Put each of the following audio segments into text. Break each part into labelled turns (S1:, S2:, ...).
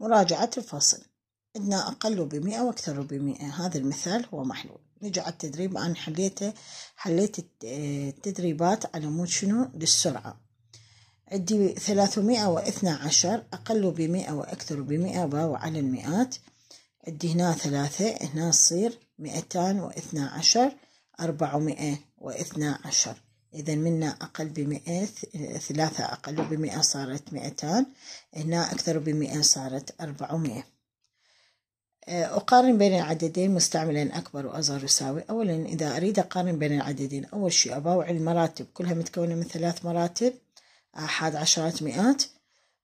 S1: مراجعة الفصل عندنا أقل بمئة وأكثر بمئة هذا المثال هو محلول نجي على التدريب أنا حليته حليت التدريبات على مود شنو للسرعة عندي ثلاثمائة واثنا عشر أقل بمئة وأكثر بمئة باو على المئات عندي هنا ثلاثة هنا تصير مئتان واثنا عشر أربعمائة واثنا عشر إذا منا أقل بمئة ثلاثة أقل بمئة صارت مئتان هنا أكثر بمئة صارت أربعمئة آه، أقارن بين العددين مستعملا أكبر وأصغر يساوي أولا إذا أريد أقارن بين العددين أول شيء أباوع المراتب كلها متكونة من ثلاث مراتب أحد عشرات مئات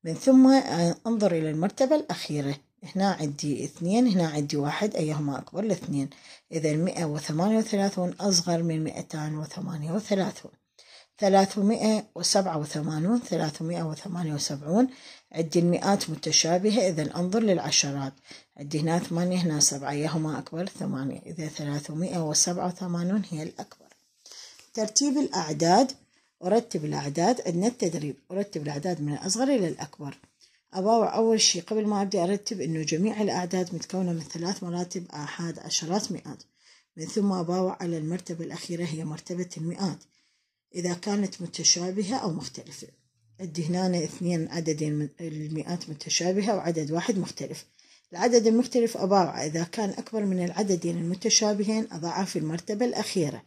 S1: من ثم آه، أنظر إلى المرتبة الأخيرة هنا عندي اثنين هنا عندي واحد أيهما أكبر الاثنين إذا مئة وثمانية وثلاثون أصغر من مئتان وثمانية وثلاثون ثلاثمائة وسبعة وثمانون ثلاثمائة وثمانية وسبعون عندي المئات متشابهة إذا أنظر للعشرات عندي هنا ثمانية هنا سبعة يهما أكبر ثمانية إذا ثلاثمائة وسبعة وثمانون هي الأكبر ترتيب الأعداد أرتب الأعداد عندنا التدريب أرتب الأعداد من الأصغر إلى الأكبر أباوع أول شيء قبل ما أبدأ أرتب إنه جميع الأعداد متكونة من ثلاث مراتب آحاد عشرات مئات من ثم أباوع على المرتبة الأخيرة هي مرتبة المئات إذا كانت متشابهة أو مختلفة عندي هنا اثنين عددين من المئات متشابهة وعدد واحد مختلف العدد المختلف أضاع إذا كان أكبر من العددين المتشابهين أضعه في المرتبة الأخيرة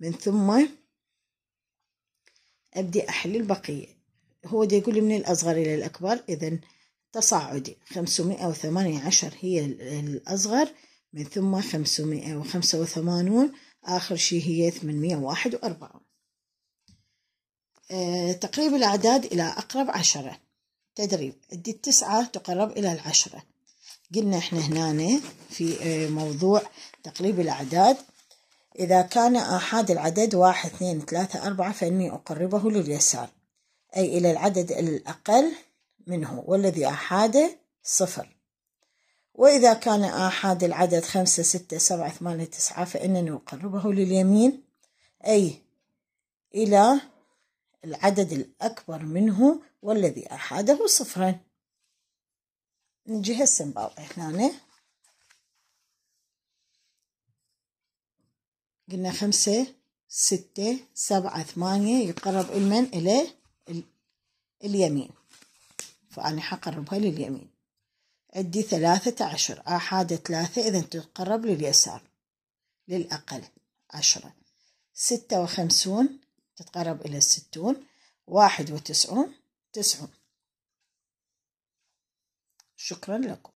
S1: من ثم أبدي أحل البقية هو دي يقول من الأصغر إلى الأكبر إذا تصاعدي خمسمائة وثمانية عشر هي الأصغر من ثم خمسمائة وخمسة وثمانون آخر شي هي ثمانمائة وواحد وأربعون آه، تقريب الأعداد إلى أقرب عشرة تدريب دي التسعة تقرب إلى العشرة قلنا إحنا هنا في آه، موضوع تقريب الأعداد إذا كان آحاد العدد واحد اثنين ثلاثة أربعة فإني أقربه لليسار أي إلى العدد الأقل منه والذي آحاده صفر وإذا كان آحاد العدد خمسة ستة سبعة ثمانية تسعة فإنني أقربه لليمين أي إلى العدد الأكبر منه والذي أحاده صفرا نجي هالسنبال هنا قلنا خمسة ستة سبعة ثمانية يقرب المن إلى اليمين فأنا حقربها لليمين عندي ثلاثة عشر آحاد آه، ثلاثة إذا تقرب لليسار للأقل عشرة ستة وخمسون تتقرب إلى الستون واحد وتسعون تسعون شكرا لكم